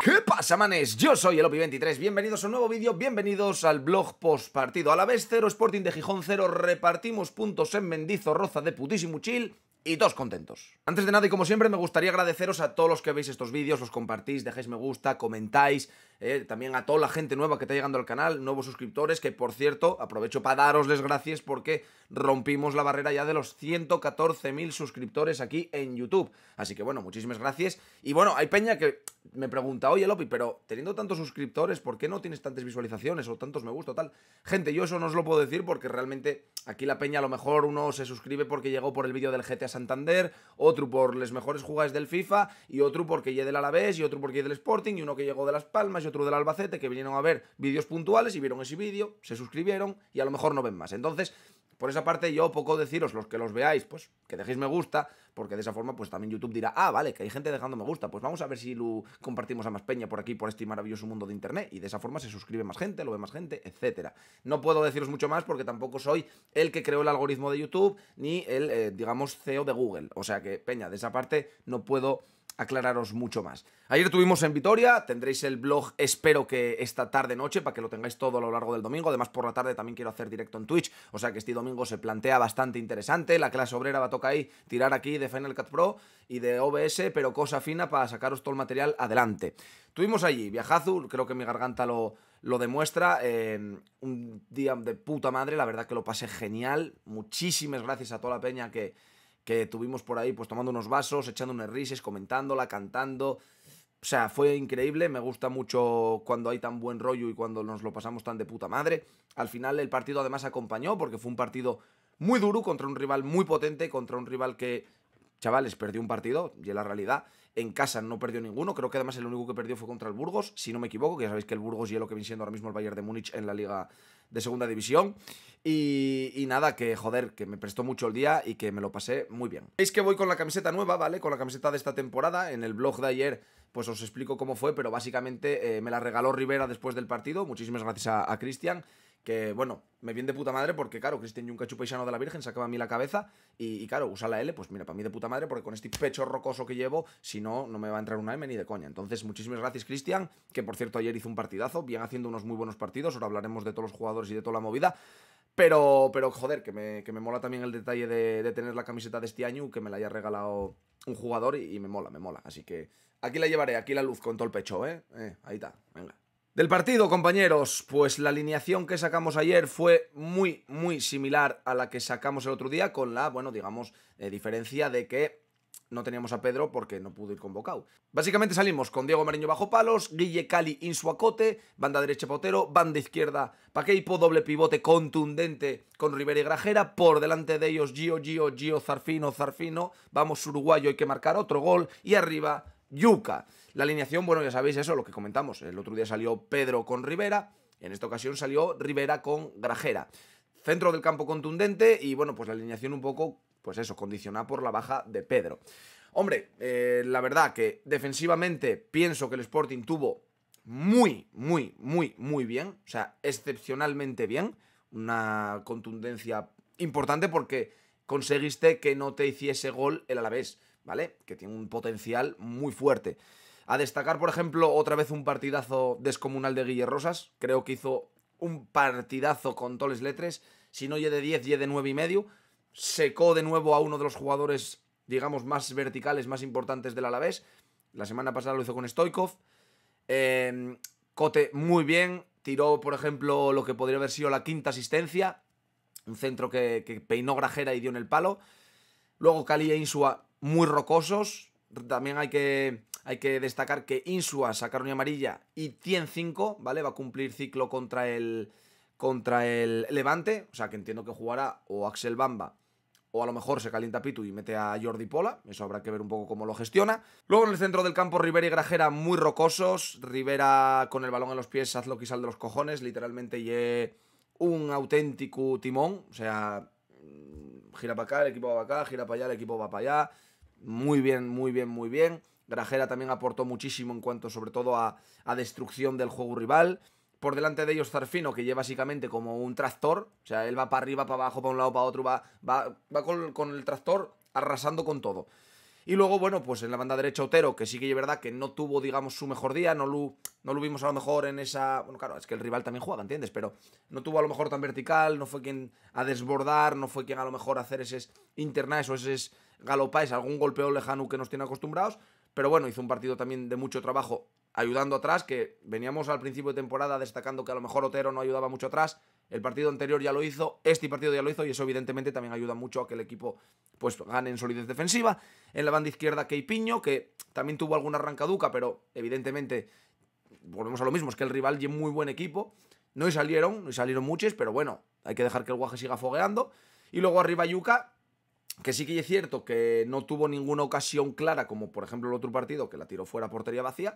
¿Qué pasa, manes? Yo soy el Opi23, bienvenidos a un nuevo vídeo, bienvenidos al blog post partido. A la vez, cero Sporting de Gijón, 0 repartimos puntos en Mendizorroza de putísimo chill y todos contentos. Antes de nada y como siempre me gustaría agradeceros a todos los que veis estos vídeos, los compartís, dejáis me gusta, comentáis, eh, también a toda la gente nueva que está llegando al canal, nuevos suscriptores, que por cierto, aprovecho para daros gracias porque rompimos la barrera ya de los 114.000 suscriptores aquí en YouTube. Así que bueno, muchísimas gracias. Y bueno, hay peña que me pregunta, oye Lopi, pero teniendo tantos suscriptores, ¿por qué no tienes tantas visualizaciones o tantos me gusta tal? Gente, yo eso no os lo puedo decir porque realmente aquí la peña a lo mejor uno se suscribe porque llegó por el vídeo del GTA Santander, otro por las mejores jugadas del FIFA y otro porque llegue del Alavés y otro porque llegué del Sporting y uno que llegó de Las Palmas y otro del Albacete que vinieron a ver vídeos puntuales y vieron ese vídeo, se suscribieron y a lo mejor no ven más. Entonces, por esa parte yo poco deciros, los que los veáis, pues que dejéis me gusta, porque de esa forma pues también YouTube dirá, ah, vale, que hay gente dejando me gusta, pues vamos a ver si lo compartimos a más peña por aquí, por este maravilloso mundo de Internet, y de esa forma se suscribe más gente, lo ve más gente, etcétera. No puedo deciros mucho más porque tampoco soy el que creó el algoritmo de YouTube, ni el, eh, digamos, CEO de Google. O sea que, peña, de esa parte no puedo aclararos mucho más. Ayer tuvimos en Vitoria, tendréis el blog, espero que esta tarde noche, para que lo tengáis todo a lo largo del domingo. Además, por la tarde también quiero hacer directo en Twitch, o sea que este domingo se plantea bastante interesante. La clase obrera va a tocar ahí, tirar aquí de Final Cut Pro y de OBS, pero cosa fina para sacaros todo el material adelante. Tuvimos allí, viajazul creo que mi garganta lo, lo demuestra. un día de puta madre, la verdad que lo pasé genial. Muchísimas gracias a toda la peña que que tuvimos por ahí pues tomando unos vasos, echando unas rises, comentándola, cantando. O sea, fue increíble, me gusta mucho cuando hay tan buen rollo y cuando nos lo pasamos tan de puta madre. Al final el partido además acompañó porque fue un partido muy duro contra un rival muy potente, contra un rival que chavales, perdió un partido, y en la realidad, en casa no perdió ninguno, creo que además el único que perdió fue contra el Burgos, si no me equivoco, que ya sabéis que el Burgos y lo que viene siendo ahora mismo el Bayern de Múnich en la Liga de Segunda División, y, nada, que joder, que me prestó mucho el día y que me lo pasé muy bien. Veis que voy con la camiseta nueva, ¿vale? Con la camiseta de esta temporada, en el blog de ayer pues os explico cómo fue, pero básicamente eh, me la regaló Rivera después del partido, muchísimas gracias a, a Cristian, que bueno, me viene de puta madre porque, claro, Cristian Junca Chupaisano de la Virgen sacaba a mí la cabeza y, claro, usa la L, pues mira, para mí de puta madre porque con este pecho rocoso que llevo, si no, no me va a entrar una M ni de coña. Entonces, muchísimas gracias Cristian, que por cierto ayer hizo un partidazo, bien haciendo unos muy buenos partidos, ahora hablaremos de todos los jugadores y de toda la movida. Pero, pero joder, que me, me mola también el detalle de, tener la camiseta de este año, que me la haya regalado un jugador y, me mola, me mola. Así que aquí la llevaré, aquí la luz con todo el pecho, eh, eh ahí está, venga. Del partido, compañeros, pues la alineación que sacamos ayer fue muy, muy similar a la que sacamos el otro día, con la, bueno, digamos, eh, diferencia de que no teníamos a Pedro porque no pudo ir convocado. Básicamente salimos con Diego Mariño bajo palos, Guille Cali acote, banda derecha Potero, banda izquierda Paqueipo, doble pivote contundente con Rivera y Grajera, por delante de ellos Gio, Gio, Gio, Zarfino, Zarfino, vamos uruguayo, hay que marcar otro gol, y arriba Yuca. La alineación, bueno, ya sabéis eso, lo que comentamos. El otro día salió Pedro con Rivera, en esta ocasión salió Rivera con Grajera. Centro del campo contundente y, bueno, pues la alineación un poco, pues eso, condicionada por la baja de Pedro. Hombre, eh, la verdad que defensivamente pienso que el Sporting tuvo muy, muy, muy, muy bien. O sea, excepcionalmente bien. Una contundencia importante porque conseguiste que no te hiciese gol el Alavés. ¿vale? Que tiene un potencial muy fuerte. A destacar, por ejemplo, otra vez un partidazo descomunal de Guillermo Rosas. Creo que hizo un partidazo con Toles Letres. Si no Lle de 10, y de 9 y medio. Secó de nuevo a uno de los jugadores, digamos, más verticales, más importantes del Alavés. La semana pasada lo hizo con Stoikov. Em, Cote muy bien. Tiró, por ejemplo, lo que podría haber sido la quinta asistencia. Un centro que, peinó Grajera y dio en el palo. Luego Cali e Insua muy rocosos. También hay que, hay que destacar que Insua sacaron amarilla y 105 ¿vale? Va a cumplir ciclo contra el, contra el Levante. O sea que entiendo que jugará o Axel Bamba o a lo mejor se calienta Pitu y mete a Jordi Pola. Eso habrá que ver un poco cómo lo gestiona. Luego en el centro del campo, Rivera y Grajera muy rocosos. Rivera con el balón en los pies, hazlo sal de los cojones. Literalmente, y un auténtico timón. O sea, mm, gira para acá, el equipo va para acá, gira para allá, el equipo va para allá muy bien, muy bien, muy bien. Grajera también aportó muchísimo en cuanto sobre todo a, destrucción del juego rival. Por delante de ellos Zarfino, que lleva básicamente como un tractor. O sea, él va para arriba, para abajo, para un lado, para otro, va, va, con el tractor arrasando con todo. Y luego, bueno, pues en la banda derecha Otero, que sí que es verdad que no tuvo, digamos, su mejor día, no lo, no lo vimos a lo mejor en esa... Bueno, claro, es que el rival también juega, ¿entiendes? Pero no tuvo a lo mejor tan vertical, no fue quien a desbordar, no fue quien a lo mejor a hacer esos internais o esos galopáis, algún golpeo lejano que nos tiene acostumbrados. Pero bueno, hizo un partido también de mucho trabajo ayudando atrás, que veníamos al principio de temporada destacando que a lo mejor Otero no ayudaba mucho atrás, el partido anterior ya lo hizo, este partido ya lo hizo y eso evidentemente también ayuda mucho a que el equipo pues gane en solidez defensiva. En la banda izquierda Piño, que también tuvo alguna arrancaduca, pero evidentemente volvemos a lo mismo, es que el rival tiene muy buen equipo. No salieron, no salieron muchos, pero bueno, hay que dejar que el guaje siga fogueando. Y luego arriba Yuka, que sí que es cierto que no tuvo ninguna ocasión clara, como por ejemplo el otro partido, que la tiró fuera portería vacía.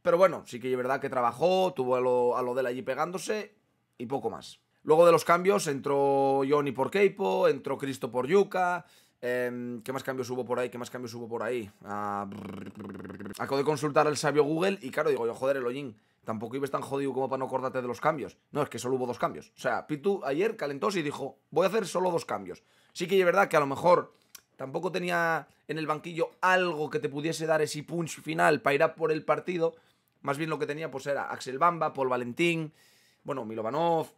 Pero bueno, sí que es verdad que trabajó, tuvo a lo, a de allí pegándose y poco más. Luego de los cambios entró Johnny por Keipo, entró Cristo por Yuka. Em, ¿Qué más cambios hubo por ahí? ¿Qué más cambios hubo por ahí? Ah, acabo de consultar al sabio Google y claro, digo yo, joder, el Tampoco ibas tan jodido como para no acordarte de los cambios. No, es que solo hubo dos cambios. O sea, Pitu ayer calentó y dijo, voy a hacer solo dos cambios. Sí que es verdad que a lo mejor tampoco tenía en el banquillo algo que te pudiese dar ese punch final para ir a por el partido. Más bien lo que tenía pues era Axel Bamba, Paul Valentín, bueno, Milovanov,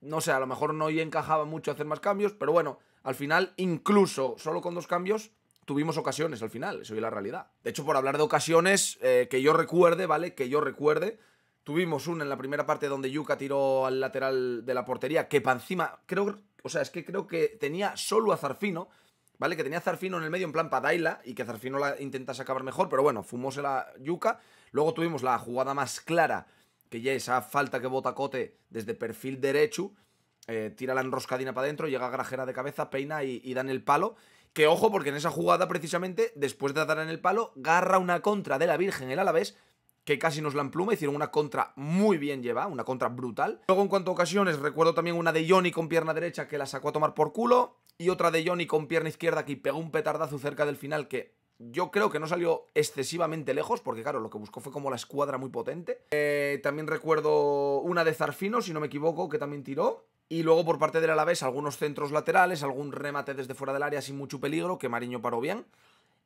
no sé, a lo mejor no encajaba mucho hacer más cambios, pero bueno, al final, incluso solo con dos cambios, tuvimos ocasiones al final, eso es la realidad. De hecho, por hablar de ocasiones, eh, que yo recuerde, ¿vale? Que yo recuerde, tuvimos una en la primera parte donde Yuka tiró al lateral de la portería, que para encima, creo, o sea, es que creo que tenía solo a Zarfino, ¿vale? Que tenía a Zarfino en el medio en plan para Daila y que Zarfino la intentase acabar mejor, pero bueno, fumóse la Yuka. Luego tuvimos la jugada más clara que ya esa falta que bota Cote desde perfil derecho, eh, tira la enroscadina para adentro, llega a Grajera de cabeza, peina y, y dan el palo. Que ojo, porque en esa jugada, precisamente, después de dar en el palo, garra una contra de la Virgen el Alavés, que casi nos la empluma. Hicieron una contra muy bien llevada, una contra brutal. Luego, en cuanto a ocasiones, recuerdo también una de Johnny con pierna derecha que la sacó a tomar por culo. Y otra de Johnny con pierna izquierda que pegó un petardazo cerca del final que yo creo que no salió excesivamente lejos, porque claro, lo que buscó fue como la escuadra muy potente. Eh, también recuerdo una de Zarfino, si no me equivoco, que también tiró. Y luego por parte del Alavés algunos centros laterales, algún remate desde fuera del área sin mucho peligro, que Mariño paró bien.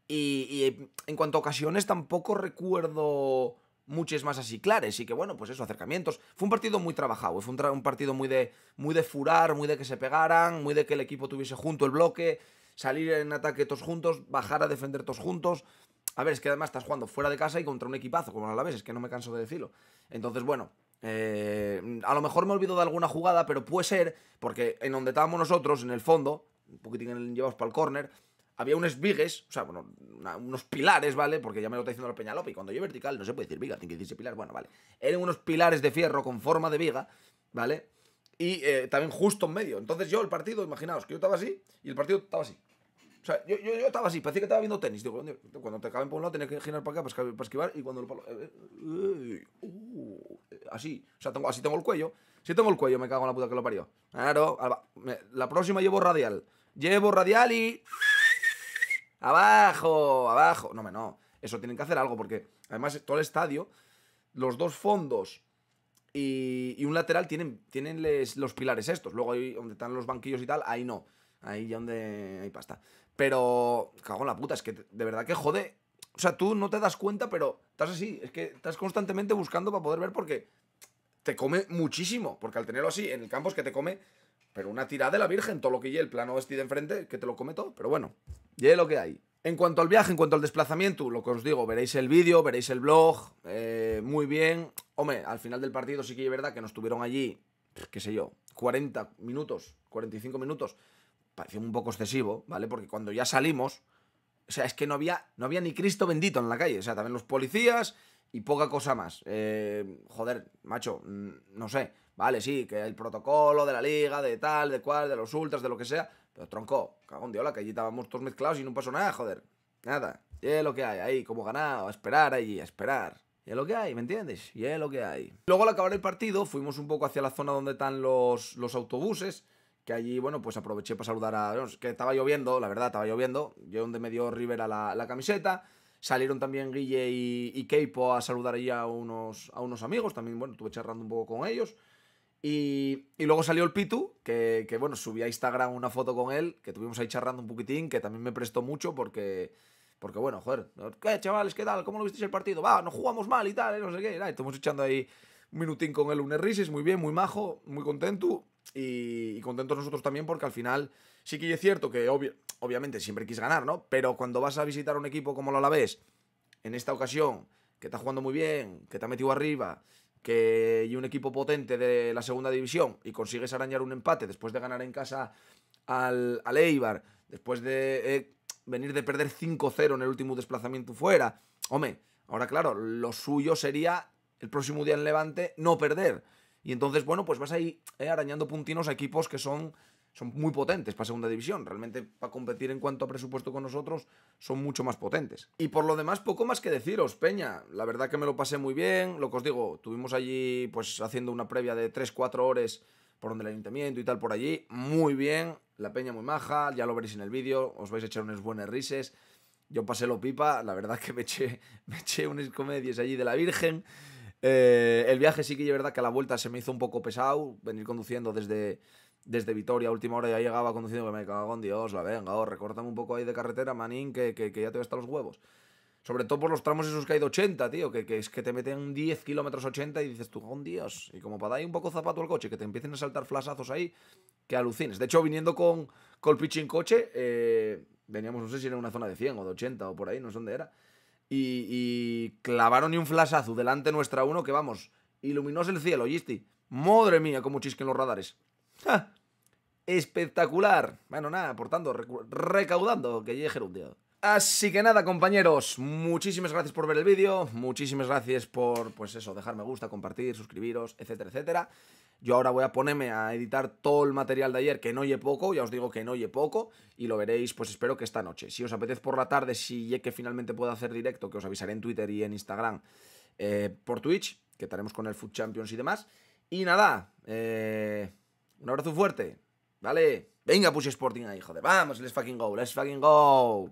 Y, eh, en cuanto a ocasiones tampoco recuerdo muchas más así clares, Y que bueno, pues eso, acercamientos. Fue un partido muy trabajado, eh, fue un, un partido muy de, muy de furar, muy de que se pegaran, muy de que el equipo tuviese junto el bloque salir en ataque todos juntos, bajar a defender todos juntos. A ver, es que además estás jugando fuera de casa y contra un equipazo, como la vez, es que no me canso de decirlo. Entonces, bueno, eh, a lo mejor me olvido de alguna jugada, pero puede ser, porque en donde estábamos nosotros, en el fondo, un poquitín llevamos para el córner, había unos vigues, o sea, bueno, unos pilares, ¿vale? Porque ya me lo está diciendo el Peñalopi cuando yo vertical no se puede decir viga, tiene que decirse pilar, bueno, vale. Eran unos pilares de fierro con forma de viga, ¿vale? y eh, también justo en medio. Entonces yo el partido, imaginaos que yo estaba así y el partido estaba así. O sea, yo, yo, yo estaba así, parecía que estaba viendo tenis. Digo, cuando te caben por un lado tenés que girar para acá para, esquivar y cuando lo palo... Eh, eh, uh, así, o sea, tengo, así tengo el cuello. Si tengo el cuello, me cago en la puta que lo parió. Claro, la próxima llevo radial. Llevo radial y... Abajo, abajo. No, me no. Eso tienen que hacer algo porque además todo el estadio, los dos fondos y, un lateral tienen, los pilares estos. Luego ahí donde están los banquillos y tal, ahí no. Ahí ya donde hay pasta. Pero, cago en la puta, es que de verdad que jode. O sea, tú no te das cuenta, pero estás así. Es que estás constantemente buscando para poder ver porque te come muchísimo. Porque al tenerlo así en el campo es que te come, pero una tirada de la Virgen, todo lo que y el plano este de enfrente, que te lo come todo. Pero bueno, lleve lo que hay. En cuanto al viaje, en cuanto al desplazamiento, lo que os digo, veréis el vídeo, veréis el blog, eh, muy bien. Hombre, al final del partido sí que es verdad que nos tuvieron allí, qué sé yo, 40 minutos, 45 minutos. Pareció un poco excesivo, ¿vale? Porque cuando ya salimos, o sea, es que no había, no había ni Cristo bendito en la calle. O sea, también los policías y poca cosa más. Eh, joder, macho, mm, no sé. Vale, sí, que el protocolo de la liga, de tal, de cual, de los ultras, de lo que sea pero tronco, cagón de hola, que allí estábamos todos mezclados y no pasó nada, joder. Nada. Y es lo que hay, ahí, como ganado, a esperar allí, a esperar. Y es lo que hay, ¿me entiendes? Y es lo que hay. Luego al acabar el partido fuimos un poco hacia la zona donde están los, los autobuses, que allí, bueno, pues aproveché para saludar a... que estaba lloviendo, la verdad, estaba lloviendo. Yo donde me dio Rivera la, la camiseta. Salieron también Guille y, y, Keipo a saludar allí a unos, a unos amigos. También, bueno, estuve charlando un poco con ellos. Y, luego salió el Pitu, que, bueno, subí a Instagram una foto con él, que tuvimos ahí charrando un poquitín, que también me prestó mucho porque, porque bueno, joder, ¿qué chavales, qué tal? ¿Cómo lo visteis el partido? Va, no jugamos mal y tal, no sé qué. Y estamos echando ahí un minutín con él, un risis, muy bien, muy majo, muy contento. Y, contentos nosotros también porque al final sí que es cierto que obviamente siempre quis ganar, ¿no? Pero cuando vas a visitar un equipo como lo Alavés, en esta ocasión, que está jugando muy bien, que te ha metido arriba, que y un equipo potente de la segunda división y consigues arañar un empate después de ganar en casa al, Eibar, después de eh, venir de perder 5-0 en el último desplazamiento fuera. Hombre, ahora claro, lo suyo sería el próximo día en Levante no perder. Y entonces, bueno, pues vas ahí eh, arañando puntinos a equipos que son son muy potentes para segunda división. Realmente para competir en cuanto a presupuesto con nosotros son mucho más potentes. Y por lo demás, poco más que deciros, Peña. La verdad que me lo pasé muy bien. Lo que os digo, tuvimos allí pues haciendo una previa de 3-4 horas por donde el ayuntamiento y tal por allí. Muy bien. La Peña muy maja. Ya lo veréis en el vídeo. Os vais a echar unas buenas risas. Yo pasé lo pipa. La verdad que me eché, me eché unas comedias allí de la Virgen. Eh, el viaje sí que es verdad que a la vuelta se me hizo un poco pesado. Venir conduciendo desde desde Vitoria, última hora ya llegaba conduciendo que me cago en Dios, la venga, oh, recórtame un poco ahí de carretera, manín, que, ya te voy hasta los huevos. Sobre todo por los tramos esos que hay de 80, tío, que, es que te meten 10 kilómetros 80 y dices tú, con Dios. Y como para dar un poco zapato al coche, que te empiecen a saltar flasazos ahí, que alucines. De hecho, viniendo con, con el pitching coche, eh, veníamos, no sé si era una zona de 100 o de 80 o por ahí, no sé dónde era. Y, clavaron y un flasazo delante nuestra uno que, vamos, iluminóse el cielo, oíste Madre mía, como chisquen los radares. Espectacular. Bueno, nada, aportando, recaudando, que llegue gerundio. Así que nada, compañeros, muchísimas gracias por ver el vídeo, muchísimas gracias por, pues eso, dejar me gusta, compartir, suscribiros, etcétera, etcétera. Yo ahora voy a ponerme a editar todo el material de ayer, que no oye poco, ya os digo que no oye poco, y lo veréis, pues espero que esta noche. Si os apetece por la tarde, si ya que finalmente puedo hacer directo, que os avisaré en Twitter y en Instagram, eh, por Twitch, que estaremos con el Food Champions y demás. Y nada, eh un abrazo fuerte. Vale. Venga, push Sporting ahí, joder. Vamos, let's fucking go, let's fucking go.